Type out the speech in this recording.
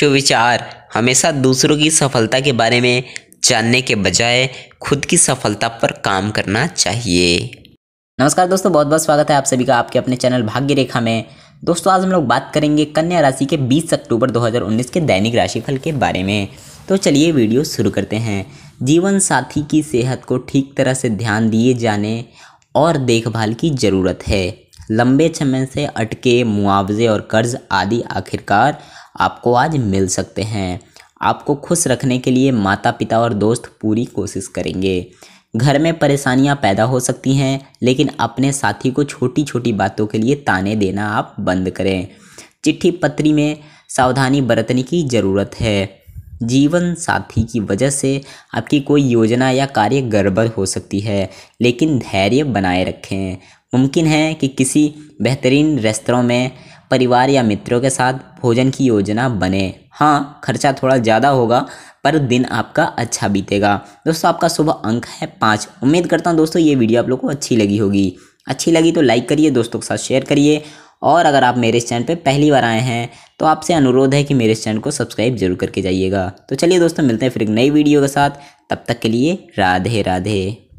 सुविचार हमेशा दूसरों की सफलता के बारे में जानने के बजाय खुद की सफलता पर काम करना चाहिए नमस्कार दोस्तों बहुत बहुत स्वागत है आप सभी का आपके अपने चैनल भाग्य रेखा में दोस्तों आज हम लोग बात करेंगे कन्या राशि के 20 अक्टूबर 2019 के दैनिक राशिफल के बारे में तो चलिए वीडियो शुरू करते हैं जीवन साथी की सेहत को ठीक तरह से ध्यान दिए जाने और देखभाल की ज़रूरत है लंबे समय से अटके मुआवजे और कर्ज आदि आखिरकार आपको आज मिल सकते हैं आपको खुश रखने के लिए माता पिता और दोस्त पूरी कोशिश करेंगे घर में परेशानियां पैदा हो सकती हैं लेकिन अपने साथी को छोटी छोटी बातों के लिए ताने देना आप बंद करें चिट्ठी पत्री में सावधानी बरतने की ज़रूरत है जीवन साथी की वजह से आपकी कोई योजना या कार्य गड़बड़ हो सकती है लेकिन धैर्य बनाए रखें मुमकिन है कि किसी बेहतरीन रेस्तरों में परिवार या मित्रों के साथ भोजन की योजना बने हाँ खर्चा थोड़ा ज़्यादा होगा पर दिन आपका अच्छा बीतेगा दोस्तों आपका शुभ अंक है पाँच उम्मीद करता हूँ दोस्तों ये वीडियो आप लोग को अच्छी लगी होगी अच्छी लगी तो लाइक करिए दोस्तों के साथ शेयर करिए और अगर आप मेरे चैनल पर पहली बार आए हैं तो आपसे अनुरोध है कि मेरे चैनल को सब्सक्राइब जरूर करके जाइएगा तो चलिए दोस्तों मिलते हैं फिर एक नई वीडियो के साथ तब तक के लिए राधे राधे